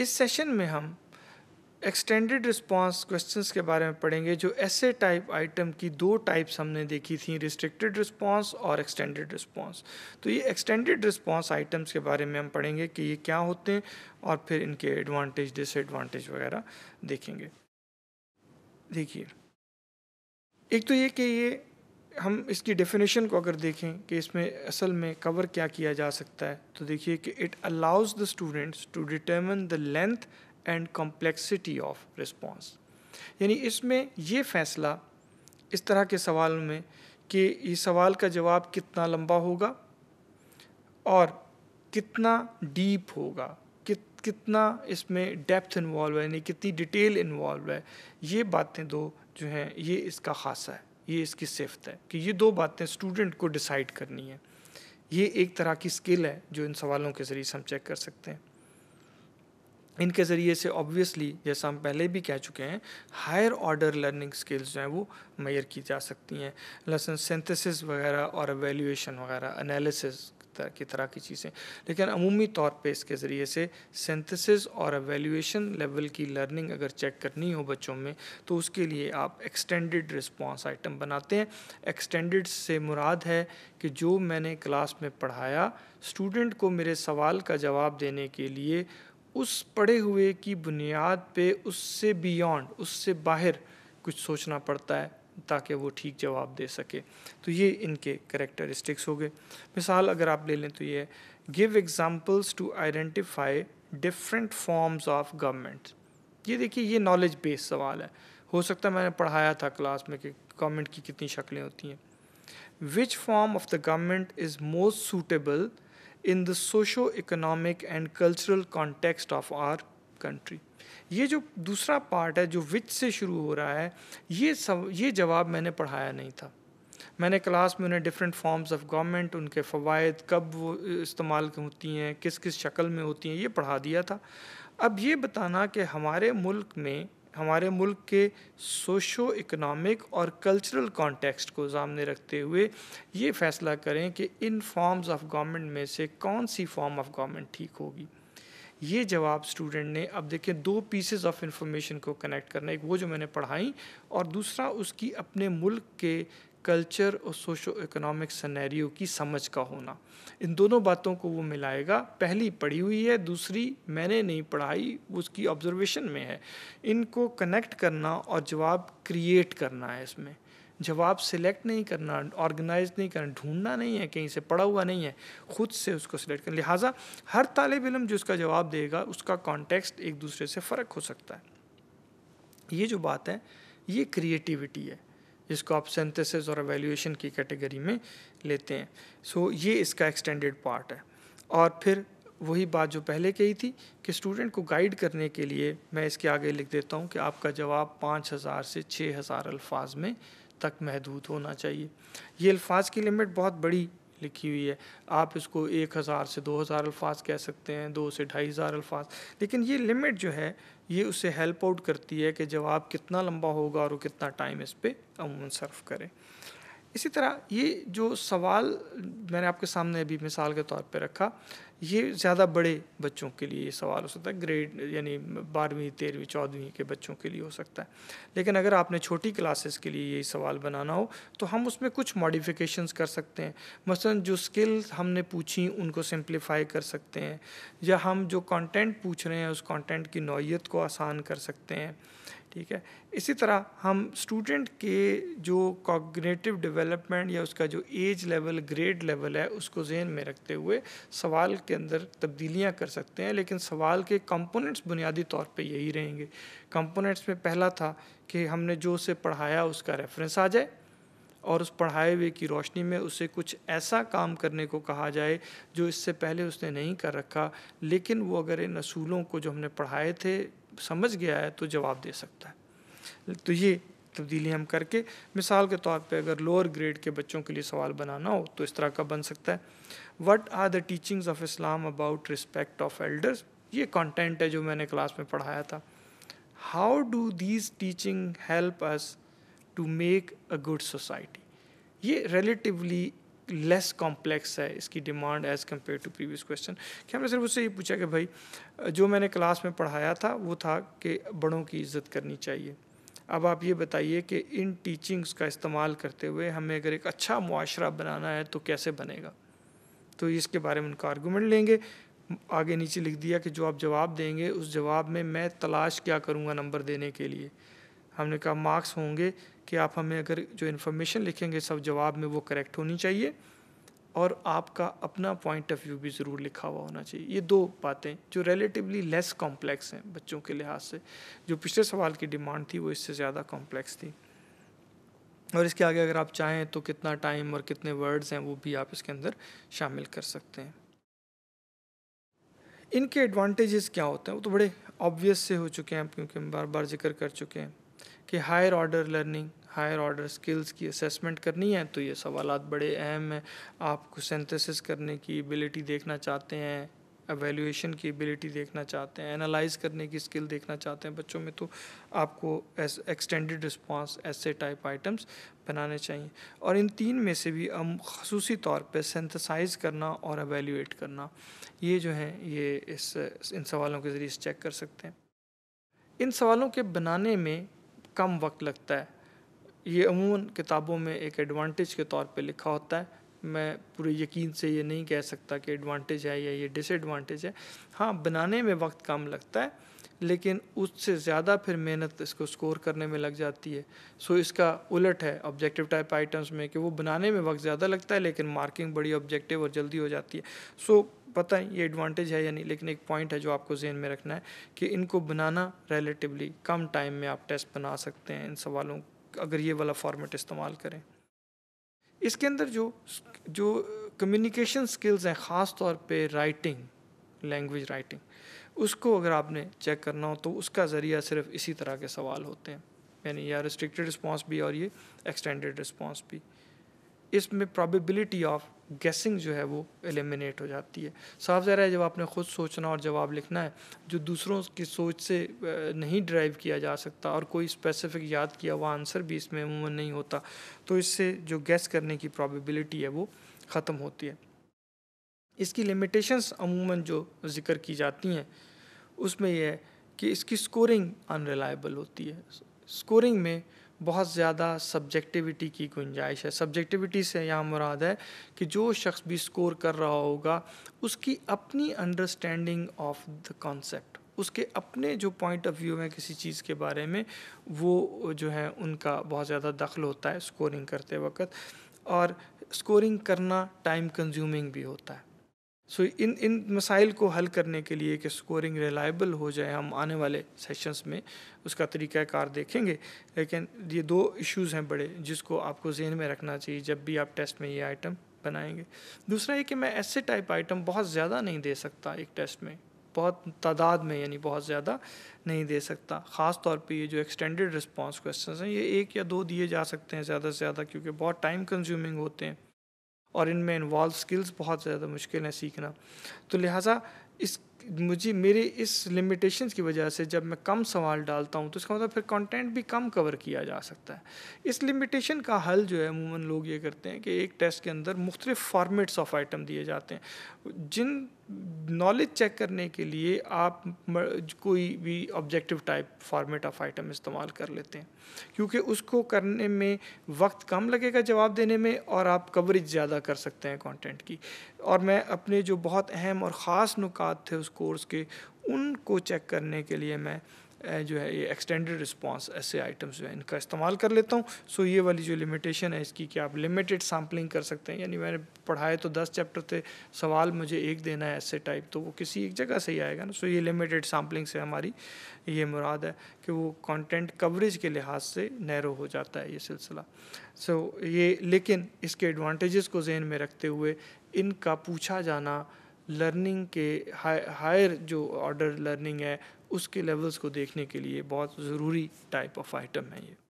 इस सेशन में हम एक्सटेंडेड रिस्पांस क्वेश्चंस के बारे में पढ़ेंगे जो ऐसे टाइप आइटम की दो टाइप्स हमने देखी थी रिस्ट्रिक्टेड रिस्पांस और एक्सटेंडेड रिस्पांस तो ये एक्सटेंडेड रिस्पांस आइटम्स के बारे में हम पढ़ेंगे कि ये क्या होते हैं और फिर इनके एडवांटेज डिसएडवांटेज वगैरह देखेंगे देखिए एक तो ये कि ये हम इसकी डेफिनेशन को अगर देखें कि इसमें असल में कवर क्या किया जा सकता है तो देखिए कि it allows the students to determine the length and complexity of response यानी इसमें ये फैसला इस तरह के सवाल में कि इस सवाल का जवाब कितना लंबा होगा और कितना डीप होगा कि, कितना इसमें डेप्थ इन्वॉल्व है यानी कितनी डिटेल इन्वॉल्व है ये बातें दो जो हैं ये इसका खासा है ये इसकी सिफ्त है कि ये दो बातें स्टूडेंट को डिसाइड करनी है ये एक तरह की स्किल है जो इन सवालों के ज़रिए हम चेक कर सकते हैं इनके ज़रिए से ऑब्वियसली जैसा हम पहले भी कह चुके हैं हायर ऑर्डर लर्निंग स्किल्स जो हैं वो मैयर की जा सकती हैं लसन सिंथेसिस वगैरह और एवेल्यूशन वगैरह एनालिसिस की तरह की चीज़ें लेकिन अमूमी तौर पे इसके ज़रिए से सेंथिस और एवेल्यूशन लेवल की लर्निंग अगर चेक करनी हो बच्चों में तो उसके लिए आप एक्सटेंडेड रिस्पॉन्स आइटम बनाते हैं एक्सटेंडेड से मुराद है कि जो मैंने क्लास में पढ़ाया स्टूडेंट को मेरे सवाल का जवाब देने के लिए उस पढ़े हुए की बुनियाद पे उससे बियॉन्ड उससे बाहर कुछ सोचना पड़ता है ताकि वो ठीक जवाब दे सके तो ये इनके करेक्टरिस्टिक्स हो गए मिसाल अगर आप ले लें तो ये give examples to identify different forms of government ये देखिए ये नॉलेज बेस्ड सवाल है हो सकता है मैंने पढ़ाया था क्लास में कि गवर्नमेंट की कितनी शक्लें होती हैं which form of the government is most suitable in the socio economic and cultural context of our country ये जो दूसरा पार्ट है जो विच से शुरू हो रहा है ये सब ये जवाब मैंने पढ़ाया नहीं था मैंने क्लास में उन्हें डिफरेंट फॉर्म्स ऑफ गवर्नमेंट उनके फ़वाद कब वो इस्तेमाल होती हैं किस किस शक्ल में होती हैं ये पढ़ा दिया था अब ये बताना कि हमारे मुल्क में हमारे मुल्क के सोशो इकोनॉमिक और कल्चरल कॉन्टेक्स्ट को सामने रखते हुए ये फैसला करें कि इन फॉर्म्स ऑफ गवर्नमेंट में से कौन सी फॉर्म ऑफ गवर्नमेंट ठीक होगी ये जवाब स्टूडेंट ने अब देखें दो पीसेज ऑफ इंफॉर्मेशन को कनेक्ट करना एक वो जो मैंने पढ़ाई और दूसरा उसकी अपने मुल्क के कल्चर और सोशो इकोनॉमिक सनेरियो की समझ का होना इन दोनों बातों को वो मिलाएगा पहली पढ़ी हुई है दूसरी मैंने नहीं पढ़ाई उसकी ऑब्जर्वेशन में है इनको कनेक्ट करना और जवाब क्रिएट करना है इसमें जवाब सिलेक्ट नहीं करना ऑर्गेनाइज नहीं करना ढूंढना नहीं है कहीं से पड़ा हुआ नहीं है खुद से उसको सिलेक्ट करना लिहाजा हर तालब इलम जो उसका जवाब देगा उसका कॉन्टेक्स्ट एक दूसरे से फ़र्क हो सकता है ये जो बात है ये क्रिएटिविटी है जिसको आप सेंथेसिस और एवेल्यूशन की कैटेगरी में लेते हैं सो ये इसका एक्सटेंडेड पार्ट है और फिर वही बात जो पहले कही थी कि स्टूडेंट को गाइड करने के लिए मैं इसके आगे लिख देता हूँ कि आपका जवाब पाँच हज़ार से छः हज़ार अल्फाज में तक महदूद होना चाहिए ये अल्फाज की लिमिट बहुत बड़ी लिखी हुई है आप इसको एक हज़ार से दो हज़ार अल्फाज कह सकते हैं दो से ढाई हज़ार अल्फाज लेकिन ये लिमिट जो है ये उसे हेल्प आउट करती है कि जवाब कितना लंबा होगा और वो कितना टाइम इस पर अमूमन सर्व करें इसी तरह ये जो सवाल मैंने आपके सामने अभी मिसाल के तौर पे रखा ये ज़्यादा बड़े बच्चों के लिए ये सवाल हो सकता है ग्रेड यानी बारहवीं तेरहवीं चौदहवीं के बच्चों के लिए हो सकता है लेकिन अगर आपने छोटी क्लासेस के लिए ये सवाल बनाना हो तो हम उसमें कुछ मॉडिफिकेशंस कर सकते हैं मसलन जो स्किल्स हमने पूछी उनको सिंप्लीफाई कर सकते हैं या हम जो कंटेंट पूछ रहे हैं उस कंटेंट की नौीयत को आसान कर सकते हैं ठीक है इसी तरह हम स्टूडेंट के जो कॉग्नेटिव डेवलपमेंट या उसका जो एज लेवल ग्रेड लेवल है उसको जहन में रखते हुए सवाल के अंदर तब्दीलियां कर सकते हैं लेकिन सवाल के कंपोनेंट्स बुनियादी तौर पे यही रहेंगे कंपोनेंट्स में पहला था कि हमने जो उसे पढ़ाया उसका रेफरेंस आ जाए और उस पढ़ाए हुए की रोशनी में उसे कुछ ऐसा काम करने को कहा जाए जो इससे पहले उसने नहीं कर रखा लेकिन वो अगर इन असूलों को जो हमने पढ़ाए थे समझ गया है तो जवाब दे सकता है तो ये तब्दीली हम करके मिसाल के तौर पे अगर लोअर ग्रेड के बच्चों के लिए सवाल बनाना हो तो इस तरह का बन सकता है what are the teachings of Islam about respect of elders ये कंटेंट है जो मैंने क्लास में पढ़ाया था how do these teaching help us to make a good society ये रिलेटिवली लेस कॉम्प्लेक्स है इसकी demand as compare to previous question क्या हमने सिर्फ उससे ये पूछा कि भाई जो मैंने क्लास में पढ़ाया था वो था कि बड़ों की इज़्ज़त करनी चाहिए अब आप ये बताइए कि इन टीचिंग्स का इस्तेमाल करते हुए हमें अगर एक अच्छा मुआरा बनाना है तो कैसे बनेगा तो इसके बारे में उनका आर्गूमेंट लेंगे आगे नीचे लिख दिया कि जो आप जवाब देंगे उस जवाब में मैं तलाश क्या करूँगा नंबर देने के लिए हमने कहा मार्क्स होंगे कि आप हमें अगर जो इन्फॉर्मेशन लिखेंगे सब जवाब में वो करेक्ट होनी चाहिए और आपका अपना पॉइंट ऑफ व्यू भी ज़रूर लिखा हुआ होना चाहिए ये दो बातें जो रिलेटिवली लेस कॉम्प्लेक्स हैं बच्चों के लिहाज से जो पिछले सवाल की डिमांड थी वो इससे ज़्यादा कॉम्प्लेक्स थी और इसके आगे अगर आप चाहें तो कितना टाइम और कितने वर्ड्स हैं वो भी आप इसके अंदर शामिल कर सकते हैं इनके एडवांटेजेस क्या होते हैं वो तो बड़े ऑब्वियस से हो चुके हैं क्योंकि हम बार बार जिक्र कर चुके हैं कि higher order learning higher order skills की असेसमेंट करनी है तो ये सवाल बड़े अहम हैं आपको सेंथेसिस करने की एबिलिटी देखना चाहते हैं एवेल्यूशन की एबिलिटी देखना चाहते हैं एनालाइज करने की स्किल देखना चाहते हैं बच्चों में तो आपको एक्सटेंडेड रिस्पॉन्स ऐसे टाइप आइटम्स बनाने चाहिए और इन तीन में से भी हम खसूस तौर पर सेंथसाइज करना और एवेल्यूट करना ये जो हैं ये इस इन सवालों के ज़रिए चेक कर सकते हैं इन सवालों के बनाने में कम वक्त लगता है ये अमूमन किताबों में एक एडवांटेज के तौर पे लिखा होता है मैं पूरे यकीन से ये नहीं कह सकता कि एडवांटेज है या ये डिसएडवांटेज है हाँ बनाने में वक्त कम लगता है लेकिन उससे ज़्यादा फिर मेहनत इसको स्कोर करने में लग जाती है सो इसका उलट है ऑब्जेक्टिव टाइप आइटम्स में कि वो बनाने में वक्त ज़्यादा लगता है लेकिन मार्किंग बड़ी ऑब्जेक्टिव और जल्दी हो जाती है सो पता है ये एडवांटेज है या नहीं लेकिन एक पॉइंट है जो आपको जहन में रखना है कि इनको बनाना रिलेटिवली कम टाइम में आप टेस्ट बना सकते हैं इन सवालों अगर ये वाला फॉर्मेट इस्तेमाल करें इसके अंदर जो जो कम्युनिकेशन स्किल्स हैं ख़ास तौर पे राइटिंग लैंग्वेज राइटिंग उसको अगर आपने चेक करना हो तो उसका ज़रिया सिर्फ इसी तरह के सवाल होते हैं यानी या रिस्ट्रिक्टेड रिस्पॉन्स भी और ये एक्सटेंडेड रिस्पॉन्स भी इसमें प्रॉबिबिलिटी ऑफ गैसिंग जो है वो एलिमिनेट हो जाती है साफ ज़ाहिर है जब आपने खुद सोचना और जवाब लिखना है जो दूसरों की सोच से नहीं ड्राइव किया जा सकता और कोई स्पेसिफिक याद किया हुआ आंसर भी इसमें अमूमन नहीं होता तो इससे जो गैस करने की प्रॉबिलिटी है वो ख़त्म होती है इसकी लिमिटेशंस अमूमन जो जिक्र की जाती हैं उसमें यह है कि इसकी स्कोरिंग अनरिलायबल होती है स्कोरिंग में बहुत ज़्यादा सब्जेक्टिविटी की गुंजाइश है सब्जेक्टिविटी से यहाँ मुराद है कि जो शख्स भी स्कोर कर रहा होगा उसकी अपनी अंडरस्टैंडिंग ऑफ द कॉन्सेप्ट उसके अपने जो पॉइंट ऑफ व्यू है किसी चीज़ के बारे में वो जो है उनका बहुत ज़्यादा दखल होता है स्कोरिंग करते वक्त और स्कोरिंग करना टाइम कंज्यूमिंग भी होता है सो इन इन मसाइल को हल करने के लिए कि स्कोरिंग रिलायबल हो जाए हम आने वाले सेशंस में उसका तरीक़ाकार देखेंगे लेकिन ये दो इश्यूज़ हैं बड़े जिसको आपको जहन में रखना चाहिए जब भी आप टेस्ट में ये आइटम बनाएंगे दूसरा ये कि मैं ऐसे टाइप आइटम बहुत ज़्यादा नहीं दे सकता एक टेस्ट में बहुत तादाद में यानी बहुत ज़्यादा नहीं दे सकता ख़ास तौर पे ये जो एक्सटेंडेड रिस्पांस क्वेश्चंस हैं ये एक या दो दिए जा सकते हैं ज़्यादा से ज़्यादा क्योंकि बहुत टाइम कंज्यूमिंग होते हैं और इनमें इन्वॉल्व स्किल्स बहुत ज़्यादा मुश्किल हैं सीखना तो लिहाजा इस मुझे मेरे इस लिमिटेशंस की वजह से जब मैं कम सवाल डालता हूँ तो इसका मतलब फिर कंटेंट भी कम कवर किया जा सकता है इस लिमिटेशन का हल जो है अमूमन लोग ये करते हैं कि एक टेस्ट के अंदर मुख्तलिफ फॉर्मेट्स ऑफ आइटम दिए जाते हैं जिन नॉलेज चेक करने के लिए आप कोई भी objective type format of item इस्तेमाल कर लेते हैं क्योंकि उसको करने में वक्त कम लगेगा जवाब देने में और आप कवरेज ज़्यादा कर सकते हैं कंटेंट की और मैं अपने जो बहुत अहम और ख़ास नुकात थे उस कोर्स के उनको चेक करने के लिए मैं जो है ये एक्सटेंडेड रिस्पॉन्स ऐसे आइटम्स जो है इनका इस्तेमाल कर लेता हूँ सो ये वाली जो लिमिटेशन है इसकी कि आप लिमिटेड सैम्पलिंग कर सकते हैं यानी मैंने पढ़ाए तो दस चैप्टर थे सवाल मुझे एक देना है ऐसे टाइप तो वो किसी एक जगह से ही आएगा ना सो ये लिमिटेड सैम्पलिंग से हमारी ये मुराद है कि वो कंटेंट कवरेज के लिहाज से नैरो हो जाता है ये सिलसिला सो so, ये लेकिन इसके एडवांटेजेस को जहन में रखते हुए इनका पूछा जाना लर्निंग के हायर जो ऑर्डर लर्निंग है उसके लेवल्स को देखने के लिए बहुत ज़रूरी टाइप ऑफ आइटम है ये